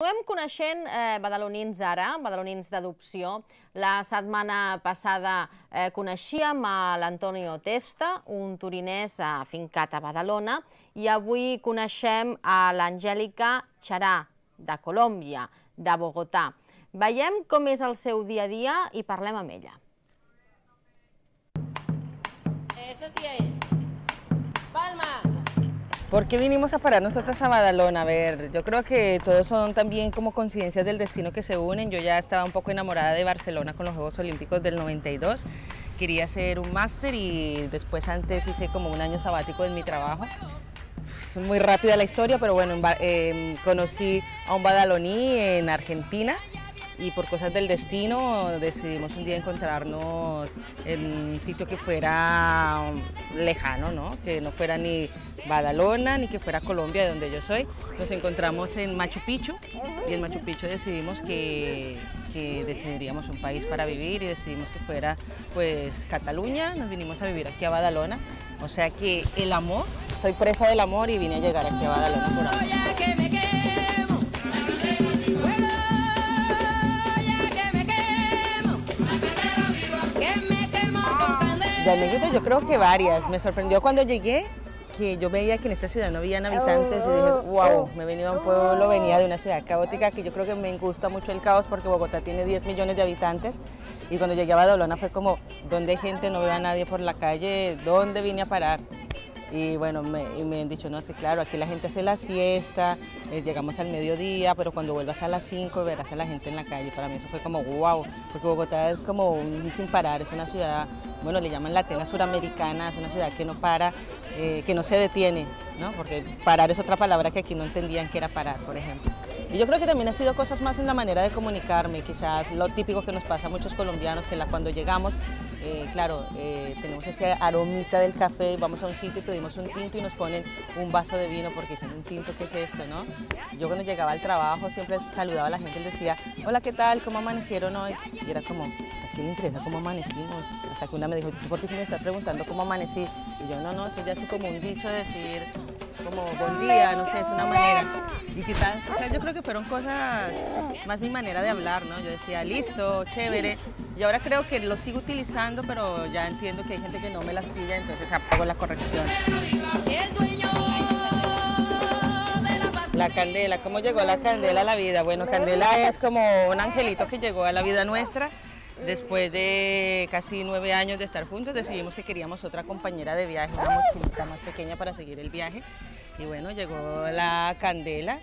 Continuem coneixent eh, badalonins ara, badalonins d'adopció. La setmana passada eh, coneixíem a l'Antonio Testa, un turinès afincat a Badalona, i avui coneixem a l'Angèlica Xarà, de Colòmbia, de Bogotà. Veiem com és el seu dia a dia i parlem amb ella. Això sí és. ¿Por qué vinimos a parar nosotros a Badalona? A ver, yo creo que todos son también como conciencias del destino que se unen. Yo ya estaba un poco enamorada de Barcelona con los Juegos Olímpicos del 92. Quería hacer un máster y después antes hice como un año sabático en mi trabajo Es muy rápida la historia, pero bueno, em, conocí a un badaloní en Argentina y por cosas del destino decidimos un día encontrarnos en un sitio que fuera lejano, ¿no? que no fuera ni Badalona, ni que fuera Colombia, de donde yo soy. Nos encontramos en Machu Picchu y en Machu Picchu decidimos que, que decidiríamos un país para vivir y decidimos que fuera pues Cataluña. Nos vinimos a vivir aquí a Badalona. O sea que el amor, soy presa del amor y vine a llegar aquí a Badalona por amor. De yo creo que varias. Me sorprendió cuando llegué yo veía que en esta ciudad no habían habitantes y dije, wow, oh, oh, me venía a un pueblo, venía de una ciudad caótica, que yo creo que me gusta mucho el caos porque Bogotá tiene 10 millones de habitantes y cuando llegué a Badolona fue como, ¿dónde hay gente, no veo a nadie por la calle, ¿dónde vine a parar? Y bueno, me, han dicho, no, sé, claro, aquí la gente hace la siesta, eh, llegamos al mediodía, pero cuando vuelvas a las 5 verás a la gente en la calle. Para mí eso fue como wow, porque Bogotá es como un sin parar, es una ciudad, bueno, le llaman la Atenas suramericana, es una ciudad que no para, eh, que no se detiene, porque parar es otra palabra que aquí no entendían que era parar, por ejemplo. Y yo creo que también ha sido cosas más en la manera de comunicarme, quizás lo típico que nos pasa a muchos colombianos, que la, cuando llegamos eh, claro, eh, tenemos ese aromita del café, vamos a un sitio y pedimos un tinto y nos ponen un vaso de vino porque es un tinto, que es esto? ¿no? Yo cuando llegaba al trabajo siempre saludaba a la gente y decía, hola, ¿qué tal? ¿Cómo amanecieron hoy? Y era como, ¿hasta qué le interesa cómo amanecimos? Hasta que una me dijo, por qué me estás preguntando cómo amanecí? Y yo, no, no, eso ya es como un dicho de decir, como buen día, no sé, es una manera. Y quizás, o sea, yo creo que fueron cosas más mi manera de hablar, ¿no? Yo decía, listo, chévere. Y ahora creo que lo sigo utilizando, pero ya entiendo que hay gente que no me las pilla, entonces hago la corrección. La candela, ¿cómo llegó la candela a la vida? Bueno, candela es como un angelito que llegó a la vida nuestra Después de casi nueve años de estar juntos, decidimos que queríamos otra compañera de viaje, una mochilita más pequeña para seguir el viaje. Y bueno, llegó la Candela.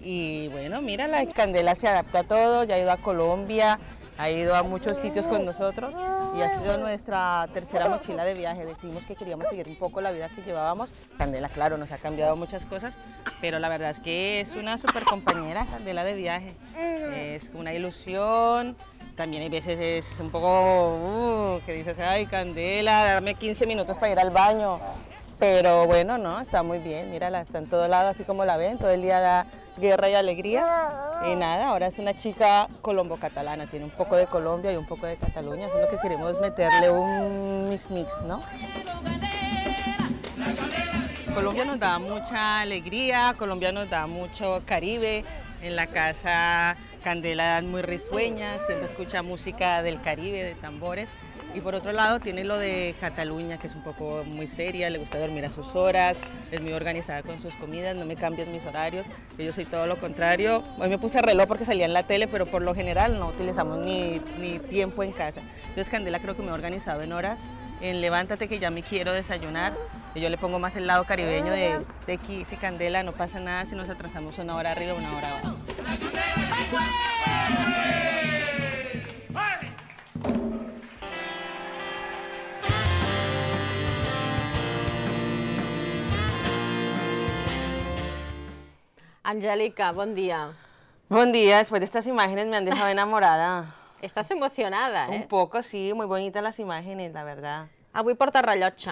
Y bueno, mira, la Candela se adapta a todo, ya ha ido a Colombia, ha ido a muchos sitios con nosotros y ha sido nuestra tercera mochila de viaje. Decidimos que queríamos seguir un poco la vida que llevábamos. Candela, claro, nos ha cambiado muchas cosas, pero la verdad es que es una super compañera Candela de viaje. Es una ilusión, también hay veces es un poco uh, que dices, ay, Candela, dame 15 minutos para ir al baño. Pero bueno, no, está muy bien, mírala, está en todo lado, así como la ven, todo el día da guerra y alegría. Y nada, ahora es una chica colombo-catalana, tiene un poco de Colombia y un poco de Cataluña, es lo que queremos meterle un mix mix, ¿no? Colombia nos da mucha alegría, Colombia nos da mucho Caribe, en la casa Candela muy risueña, siempre escucha música del Caribe, de tambores. Y por otro lado tiene lo de Cataluña, que es un poco muy seria, le gusta dormir a sus horas, es muy organizada con sus comidas, no me cambian mis horarios, yo soy todo lo contrario. Hoy me puse reloj porque salía en la tele, pero por lo general no utilizamos ni, ni tiempo en casa. Entonces Candela creo que me ha organizado en horas, en levántate que ya me quiero desayunar, y yo le pongo más el lado caribeño de, de y Candela, no pasa nada si nos atrasamos una hora arriba, una hora abajo. Angélica, buen día. Buen día, después de estas imágenes me han dejado enamorada. Estás emocionada, Un ¿eh? poco, sí, muy bonitas las imágenes, la verdad. voy porta rellotge.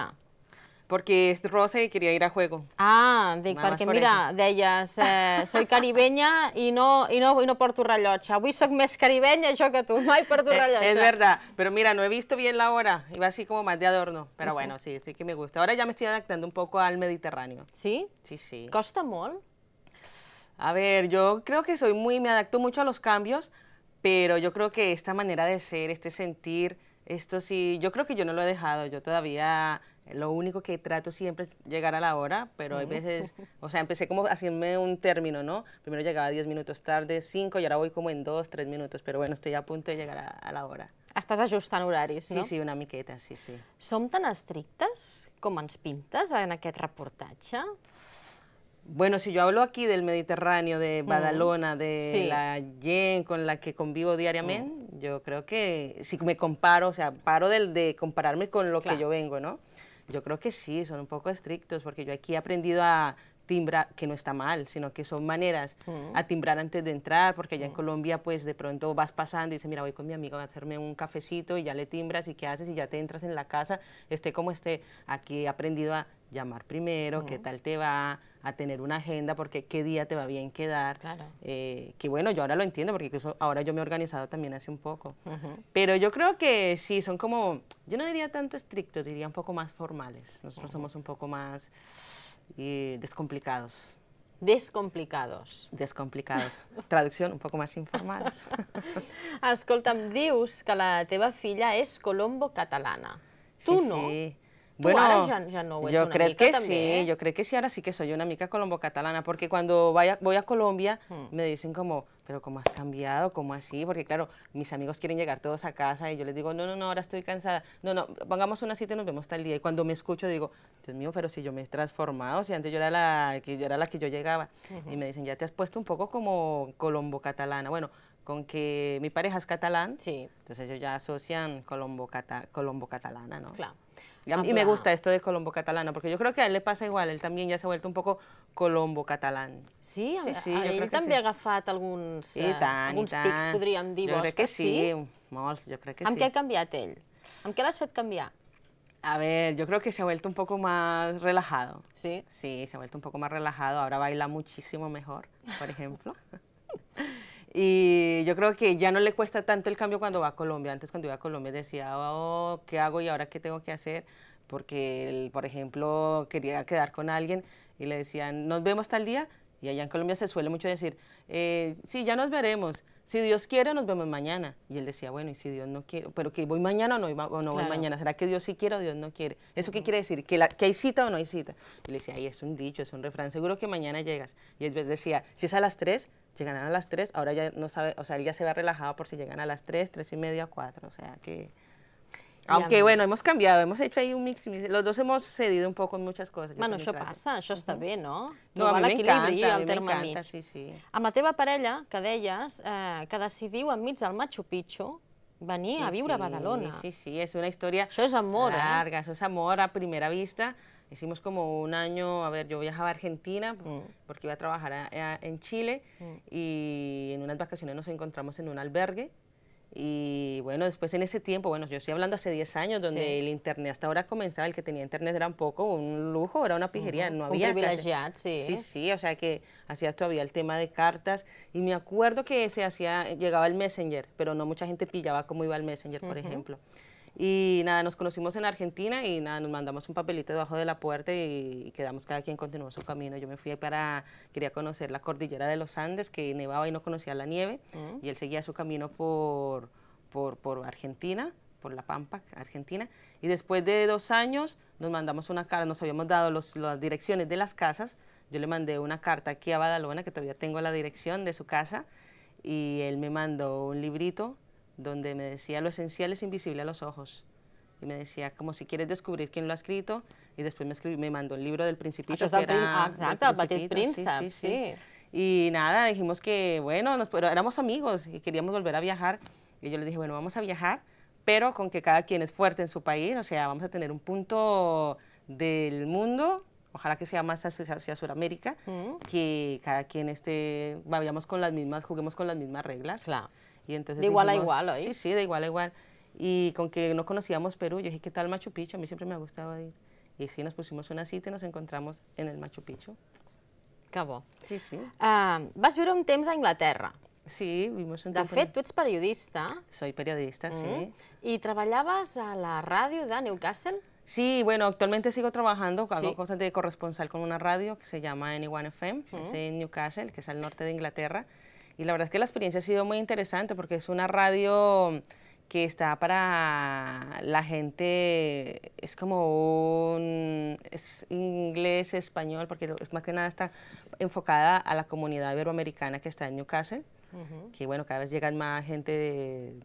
Porque es rosa y quería ir a juego. Ah, porque mira, de ellas, soy caribeña y no, y no, y no porto reloj. Avui soy más caribeña yo que tu, por tu eh, Es, verdad, pero mira, no he visto bien la hora, iba así como más de adorno, pero bueno, sí, sí que me gusta. Ahora ya me estoy adaptando un poco al Mediterráneo. ¿Sí? Sí, sí. ¿Costa Mol. A ver, yo creo que soy muy, me adapto mucho a los cambios, pero yo creo que esta manera de ser, este sentir, esto sí, yo creo que yo no lo he dejado, yo todavía lo único que trato siempre es llegar a la hora, pero hay veces, o sea, empecé como haciéndome un término, ¿no? Primero llegaba 10 minutos tarde, 5, y ahora voy como en 2, 3 minutos, pero bueno, estoy a punto de llegar a, la hora. Estás ajustando horarios, no? Sí, sí, una miqueta, sí, sí. ¿Son tan estrictas como ens pintas en aquest reportatge? Bueno, si yo hablo aquí del Mediterráneo, de mm. Badalona, de la Yen con la que convivo diariamente, mm. yo creo que si me comparo, o sea, paro de, de compararme con lo que yo vengo, ¿no? Yo creo que sí, son un poco estrictos, porque yo aquí he aprendido a timbra, que no está mal, sino que son maneras mm. a timbrar antes de entrar, porque allá en mm. Colombia pues de pronto vas pasando y dices, mira, voy con mi amigo a hacerme un cafecito y ya le timbras y qué haces y ya te entras en la casa, esté como esté, aquí aprendido a llamar primero, qué mm. tal te va, a tener una agenda, porque qué día te va bien quedar. Eh, que bueno, yo ahora lo entiendo, porque ahora yo me he organizado también hace un poco. Pero yo creo que sí, son como, yo no diría tanto estrictos, diría un poco más formales. Nosotros somos un poco más y descomplicados. Descomplicados. Descomplicados. Traducció un poc més informal. Escolta'm, dius que la teva filla és colombo catalana. Tu sí, no. Sí, Bueno, yo creo que sí, yo creo que sí, ahora sí que soy una amiga colombo-catalana, porque cuando vaya, voy a Colombia hmm. me dicen como, pero ¿cómo has cambiado? ¿Cómo así? Porque claro, mis amigos quieren llegar todos a casa y yo les digo, no, no, no, ahora estoy cansada, no, no, pongamos una cita y nos vemos tal día. Y cuando me escucho digo, Dios mío, pero si yo me he transformado, si antes yo era la que yo, era la que yo llegaba. Y me dicen, ya te has puesto un poco como colombo-catalana. Bueno, con que mi pareja es catalán, sí. entonces ellos ya asocian colombo-catalana, colombo catalana no Claro. Y, me gusta esto de Colombo catalano, porque yo creo que a él le pasa igual, él también ya se ha vuelto un poco Colombo catalán. Sí? a, mí también sí. ha agafat alguns, I eh, tant, alguns que sí, sí? que sí. ha canviat ell? Amb què l'has fet A ver, yo creo que se ha vuelto un poco más relajado. ¿Sí? Sí, se ha vuelto un poco más relajado. Ahora baila muchísimo mejor, por ejemplo. Y yo creo que ya no le cuesta tanto el cambio cuando va a Colombia. Antes cuando iba a Colombia decía, oh, ¿qué hago y ahora qué tengo que hacer? Porque él, por ejemplo, quería quedar con alguien y le decían, nos vemos tal día. Y allá en Colombia se suele mucho decir, eh, sí, ya nos veremos. Si Dios quiere, nos vemos mañana. Y él decía, bueno, y si Dios no quiere, pero que voy mañana o no, voy mañana. ¿Será que Dios sí quiere o Dios no quiere? ¿Eso qué quiere decir? ¿Que, la, ¿Que hay cita o no hay cita? Y le decía, ay, es un dicho, es un refrán, seguro que mañana llegas. Y él decía, si es a las tres, llegarán a las tres, ahora ya no sabe, o sea, él ya se va relajado por si llegan a las tres, tres y media, cuatro, o sea que... Aunque bueno, hemos cambiado, hemos hecho ahí un mix, Los dos hemos cedido un poco en muchas cosas. Bueno, yo pasa, yo está bien, no? No, a mi m'encanta, a mi m'encanta, sí, sí. Amb la teva parella, que deies, eh, que decidiu enmig del Machu Picchu venir a vivir a Badalona. Sí, sí, es una historia amor, eh? larga, eso es amor a primera vista. Hicimos como un año, a ver, yo viajaba a Argentina mm. porque iba a trabajar en Chile mm. y en unas vacaciones nos encontramos en un albergue y bueno, después en ese tiempo, bueno, yo estoy hablando hace 10 años, donde el internet hasta ahora comenzaba, el que tenía internet era un poco un lujo, era una pijería, no había. Un sí. Sí, sí, o sea que hacía todavía el tema de cartas. Y me acuerdo que ese hacía, llegaba el Messenger, pero no mucha gente pillaba cómo iba el Messenger, por ejemplo. Y nada, nos conocimos en Argentina y nada, nos mandamos un papelito debajo de la puerta y, quedamos, cada quien continuó su camino. Yo me fui para, quería conocer la cordillera de los Andes, que nevaba y no conocía la nieve, mm. y él seguía su camino por, por, Argentina por La Pampa, Argentina. Y después de dos años nos mandamos una carta, nos habíamos dado las direcciones de las casas. Yo le mandé una carta aquí a Badalona, que todavía tengo la dirección de su casa, y él me mandó un librito donde me decía lo esencial es invisible a los ojos. Y me decía, como si quieres descubrir quién lo ha escrito, y después me, me mandó el libro del Principito. exacto, el principito. Y nada, dijimos que, bueno, pero éramos amigos y queríamos volver a viajar. Y yo le dije, bueno, vamos a viajar, pero con que cada quien es fuerte en su país, o sea, vamos a tener un punto del mundo ojalá que sea más hacia, Sudamérica, mm. que cada quien esté, vayamos con las mismas, juguemos con las mismas reglas. Claro de igual a igual, ¿eh? Sí, sí, de igual a igual. Y con que no conocíamos Perú, yo dije, ¿qué tal Machu Picchu? A mí siempre me ha gustado ir. Y sí, nos pusimos una cita y nos encontramos en el Machu Picchu. Cabo. Sí, sí. Ah, vas a ver un temps a Inglaterra. Sí, vivimos un de tiempo... tú eres periodista. Soy periodista, sí. ¿Y mm. trabajabas a la radio de Newcastle? Sí, bueno, actualmente sigo trabajando, hago sí. de corresponsal con una radio que se llama n 1 FM, que es mm. en Newcastle, que es al norte de Inglaterra. Y la verdad es que la experiencia ha sido muy interesante porque es una radio que está para la gente, es como un inglés, español, porque es más que nada está enfocada a la comunidad iberoamericana que está en Newcastle, que bueno, cada vez llegan más gente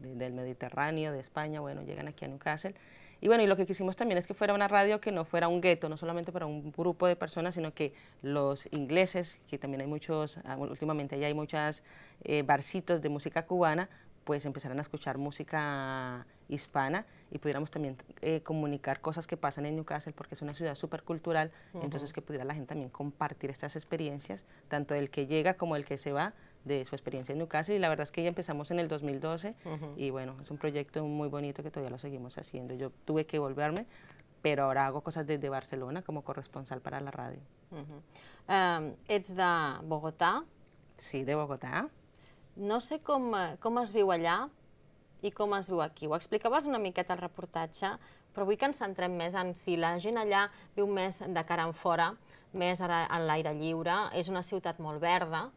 del Mediterráneo, de España, bueno, llegan aquí a Newcastle. Y bueno, y lo que quisimos también es que fuera una radio que no fuera un gueto, no solamente para un grupo de personas, sino que los ingleses, que también hay muchos, ah, últimamente ya hay muchos eh, barcitos de música cubana, pues empezaran a escuchar música hispana y pudiéramos también eh, comunicar cosas que pasan en Newcastle porque es una ciudad súper cultural, entonces que pudiera la gente también compartir estas experiencias, tanto el que llega como el que se va, de su experiencia en Newcastle y la verdad es que ya empezamos en el 2012 uh -huh. y bueno, es un proyecto muy bonito que todavía lo seguimos haciendo. Yo tuve que volverme, pero ahora hago cosas desde Barcelona como corresponsal para la radio. Uh -huh. um, ets de Bogotá? Sí, de Bogotá. No sé com, com es viu allà i com es viu aquí. Ho explicaves una miqueta al reportatge, però vull que ens centrem més en si la gent allà viu més de cara en fora, més ara en l'aire lliure. És una ciutat molt verda,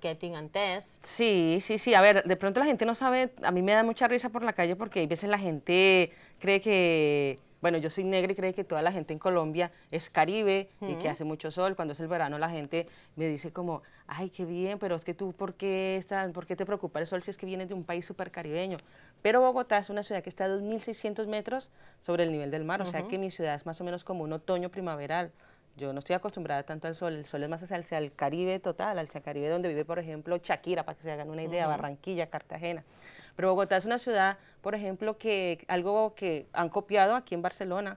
getting que Sí, sí, sí. A ver, de pronto la gente no sabe, a mí me da mucha risa por la calle porque a veces la gente cree que, bueno, yo soy negra y cree que toda la gente en Colombia es caribe y que hace mucho sol. Cuando es el verano la gente me dice como, ay, qué bien, pero es que tú, ¿por qué, estás, ¿por te preocupa el sol si es que vienes de un país súper caribeño? Pero Bogotá es una ciudad que está a 2.600 metros sobre el nivel del mar, o sea que mi ciudad es más o menos como un otoño primaveral. Yo no estoy acostumbrada tanto al sol, el sol es más hacia el Caribe total, al el Caribe donde vive, por ejemplo, Shakira, para que se hagan una idea, Barranquilla, Cartagena. Pero Bogotá es una ciudad, por ejemplo, que algo que han copiado aquí en Barcelona,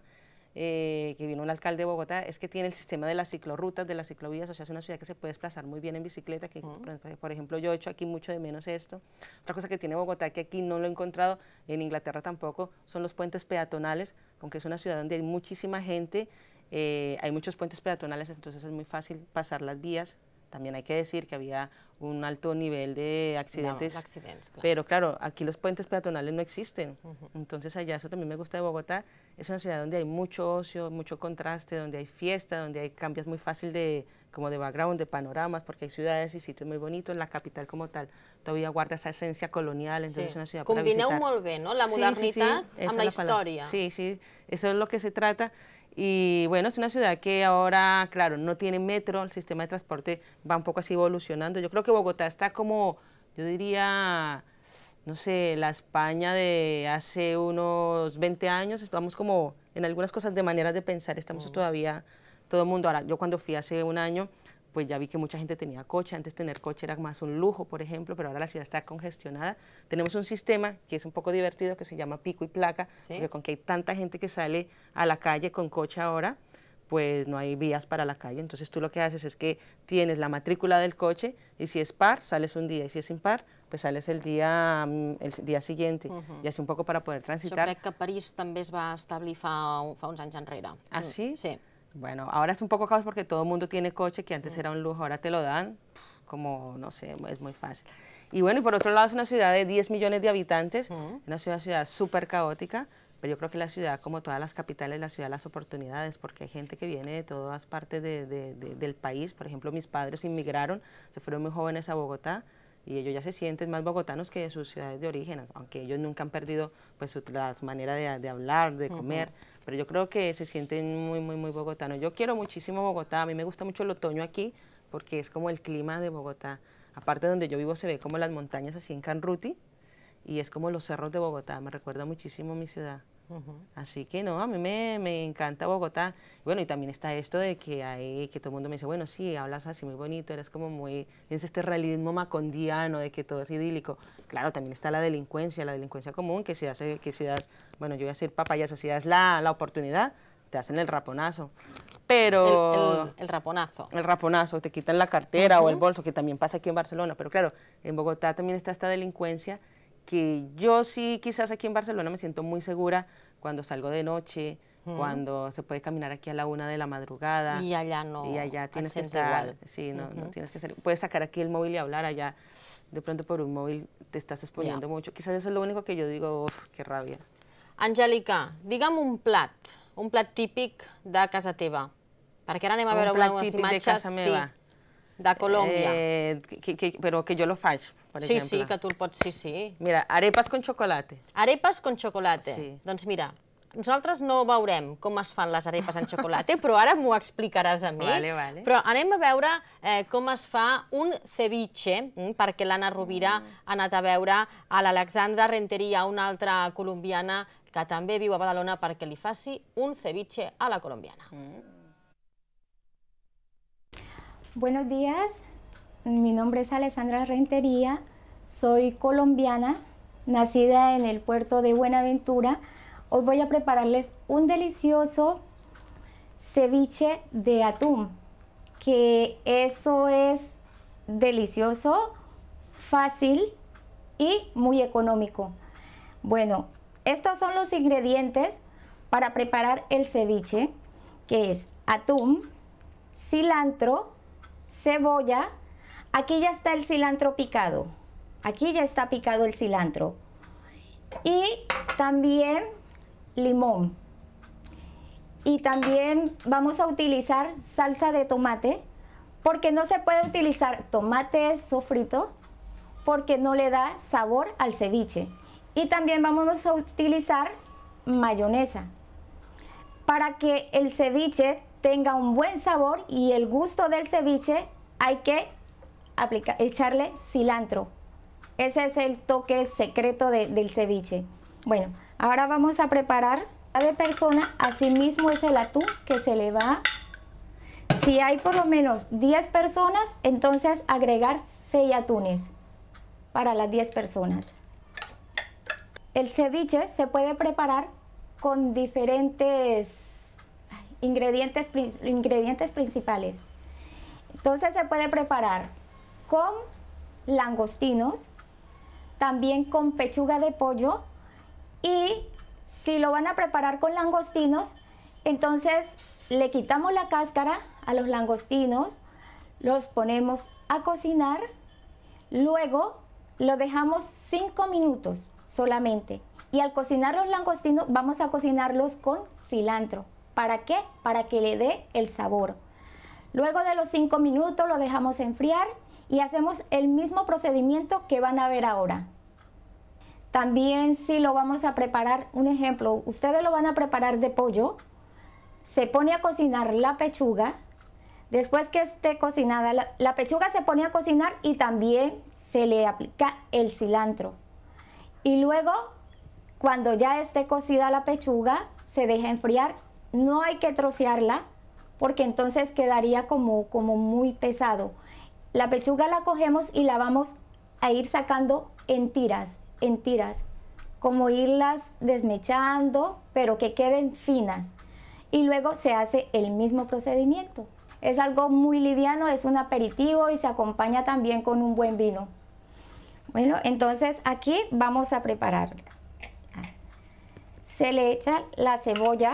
eh, que vino un alcalde de Bogotá, es que tiene el sistema de las ciclorrutas, de las ciclovías, o sea, es una ciudad que se puede desplazar muy bien en bicicleta, que por ejemplo yo he hecho aquí mucho de menos esto. Otra cosa que tiene Bogotá, que aquí no lo he encontrado, en Inglaterra tampoco, son los puentes peatonales, con que es una ciudad donde hay muchísima gente, eh, hay muchos puentes peatonales, entonces es muy fácil pasar las vías. También hay que decir que había un alto nivel de accidentes, accidentes claro. pero claro, aquí los puentes peatonales no existen. Entonces allá, eso también me gusta de Bogotá, es una ciudad donde hay mucho ocio, mucho contraste, donde hay fiesta, donde hay cambios muy fácil de, como de background, de panoramas, porque hay ciudades y sitios muy bonitos, la capital como tal todavía guarda esa esencia colonial, entonces es una ciudad para visitar. muy no? La modernidad sí, la, historia. Sí, sí, eso es lo que se trata. Y bueno, es una ciudad que ahora, claro, no tiene metro, el sistema de transporte va un poco así evolucionando. Yo creo que Bogotá está como, yo diría, no sé, la España de hace unos 20 años, estamos como en algunas cosas de maneras de pensar, estamos mm. todavía todo el mundo. Ahora, yo cuando fui hace un año, pues ya vi que mucha gente tenía coche, antes tener coche era más un lujo, por ejemplo, pero ahora la ciudad está congestionada. Tenemos un sistema que es un poco divertido que se llama pico y placa, pero con que hay tanta gente que sale a la calle con coche ahora, pues no hay vías para la calle. Entonces tú lo que haces es que tienes la matrícula del coche y si es par, sales un día y si es impar, pues sales el día, mm, el día siguiente y así un poco para poder transitar. Yo que París también va a establecer fa unos años. Ah, mm, sí? Sí. Bueno, ahora es un poco caos porque todo el mundo tiene coche, que antes mm. era un lujo, ahora te lo dan, como, no sé, es muy fácil. Y bueno, y por otro lado es una ciudad de 10 millones de habitantes, mm. una ciudad, ciudad súper caótica, pero yo creo que la ciudad, como todas las capitales, la ciudad las oportunidades, porque hay gente que viene de todas partes del país. Por ejemplo, mis padres inmigraron, se fueron muy jóvenes a Bogotá, y ellos ya se sienten más bogotanos que de sus ciudades de origen, aunque ellos nunca han perdido pues la, manera de, hablar, de comer, pero yo creo que se sienten muy, muy, muy bogotanos. Yo quiero muchísimo Bogotá, a mí me gusta mucho el otoño aquí, porque es como el clima de Bogotá. Aparte donde yo vivo se ve como las montañas así en Canruti, y es como los cerros de Bogotá, me recuerda muchísimo mi ciudad. Así que no, a mí me, encanta Bogotá. Bueno, y también está esto de que hay, que todo el mundo me dice, bueno, sí, hablas así muy bonito, eres como muy, es este realismo macondiano de que todo es idílico. Claro, también está la delincuencia, la delincuencia común, que si das, que si das bueno, yo voy a ser papayazo, si das la, la oportunidad, te hacen el raponazo. Pero... El, raponazo. El raponazo, te quitan la cartera o el bolso, que también pasa aquí en Barcelona. Pero claro, en Bogotá también está esta delincuencia que yo sí quizás aquí en Barcelona me siento muy segura cuando salgo de noche, cuando se puede caminar aquí a la una de la madrugada. Y allá no. Y allá tienes que estar, igual. sí, no, tienes que ser, puedes sacar aquí el móvil y hablar allá. De pronto por un móvil te estás exponiendo mucho. Quizás eso es lo único que yo digo, qué rabia. Angélica, digamos un plat, un plat típico de casa teva, va que ahora a un Un plat de casa me De Colòmbia. Eh, que, que, però que jo lo faig, per sí, exemple. Sí, sí, que tu el pots... Sí, sí. Mira, arepes con chocolate. Arepes con chocolate. Sí. Doncs mira, nosaltres no veurem com es fan les arepes en xocolate, però ara m'ho explicaràs a mi. Vale, vale. Però anem a veure eh, com es fa un ceviche, mm, perquè l'Anna Rovira mm. ha anat a veure a l'Alexandra Renteria, una altra colombiana que també viu a Badalona, perquè li faci un ceviche a la colombiana. Mm. Buenos días, mi nombre es Alessandra Rentería, soy colombiana, nacida en el puerto de Buenaventura. Hoy voy a prepararles un delicioso ceviche de atún, que eso es delicioso, fácil y muy económico. Bueno, estos son los ingredientes para preparar el ceviche, que es atún, cilantro, cebolla, aquí ya está el cilantro picado. Aquí ya está picado el cilantro. Y también limón. Y también vamos a utilizar salsa de tomate porque no se puede utilizar tomate sofrito porque no le da sabor al ceviche. Y también vamos a utilizar mayonesa para que el ceviche tenga un buen sabor y el gusto del ceviche hay que aplicar, echarle cilantro. Ese es el toque secreto del ceviche. Bueno, ahora vamos a preparar de persona, asimismo es el atún que se le va. Si hay por lo menos 10 personas, entonces agregar 6 atunes para las 10 personas. El ceviche se puede preparar con diferentes ingredientes, ingredientes principales. Entonces se puede preparar con langostinos, también con pechuga de pollo y si lo van a preparar con langostinos, entonces le quitamos la cáscara a los langostinos, los ponemos a cocinar, luego lo dejamos 5 minutos solamente. Y al cocinar los langostinos vamos a cocinarlos con cilantro. ¿Para qué? Para que le dé el sabor. Luego de los 5 minutos lo dejamos enfriar y hacemos el mismo procedimiento que van a ver ahora. También si lo vamos a preparar, un ejemplo, ustedes lo van a preparar de pollo, se pone a cocinar la pechuga, después que esté cocinada, la, pechuga se pone a cocinar y también se le aplica el cilantro. Y luego, cuando ya esté cocida la pechuga, se deja enfriar, no hay que trocearla, porque entonces quedaría como, como muy pesado. La pechuga la cogemos y la vamos a ir sacando en tiras, en tiras, como irlas desmechando, pero que queden finas. Y luego se hace el mismo procedimiento. Es algo muy liviano, es un aperitivo y se acompaña también con un buen vino. Bueno, entonces aquí vamos a preparar. Se le echa la cebolla,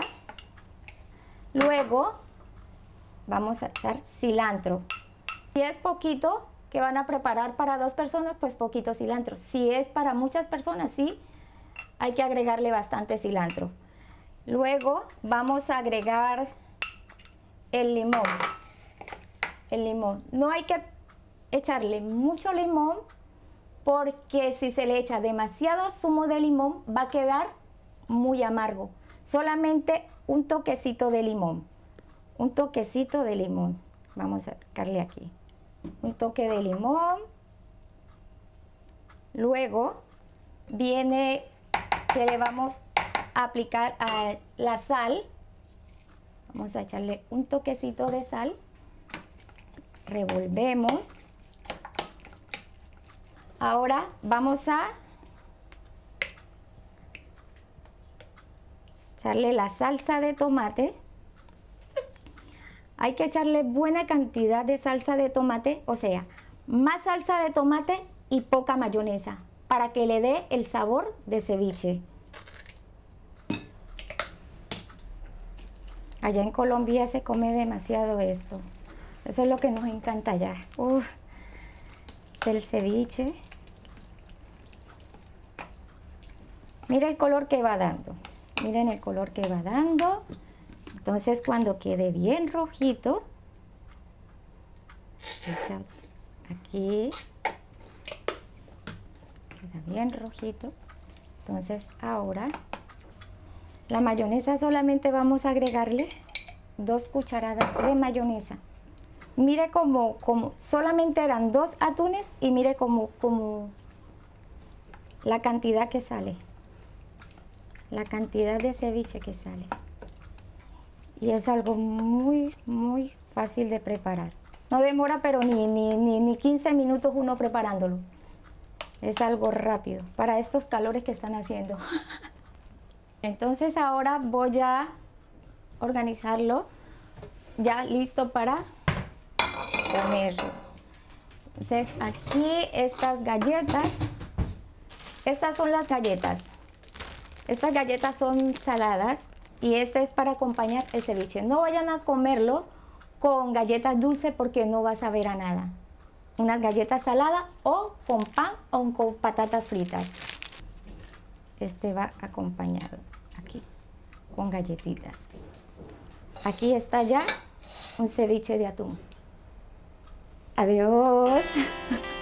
luego Vamos a echar cilantro. Si es poquito que van a preparar para dos personas, pues poquito cilantro. Si es para muchas personas, sí, hay que agregarle bastante cilantro. Luego vamos a agregar el limón. El limón. No hay que echarle mucho limón porque si se le echa demasiado zumo de limón va a quedar muy amargo. Solamente un toquecito de limón un toquecito de limón. Vamos a aplicarle aquí. Un toque de limón. Luego viene que le vamos a aplicar a la sal. Vamos a echarle un toquecito de sal. Revolvemos. Ahora vamos a echarle la salsa de tomate hay que echarle buena cantidad de salsa de tomate, o sea, más salsa de tomate y poca mayonesa para que le dé el sabor de ceviche. Allá en Colombia se come demasiado esto. Eso es lo que nos encanta allá. Uf, el ceviche. Mira el color que va dando. Miren el color que va dando. Entonces cuando quede bien rojito, aquí, queda bien rojito. Entonces ahora la mayonesa solamente vamos a agregarle dos cucharadas de mayonesa. Mire como, como solamente eran dos atunes y mire como, como la cantidad que sale. La cantidad de ceviche que sale y es algo muy, muy fácil de preparar. No demora, pero ni, ni, 15 minutos uno preparándolo. Es algo rápido para estos calores que están haciendo. Entonces ahora voy a organizarlo ya listo para comer. Entonces aquí estas galletas, estas son las galletas. Estas galletas son saladas y este es para acompañar el ceviche. No vayan a comerlo con galletas dulces porque no va a saber a nada. Unas galletas saladas o con pan o con patatas fritas. Este va acompañado aquí con galletitas. Aquí está ya un ceviche de atún. Adiós.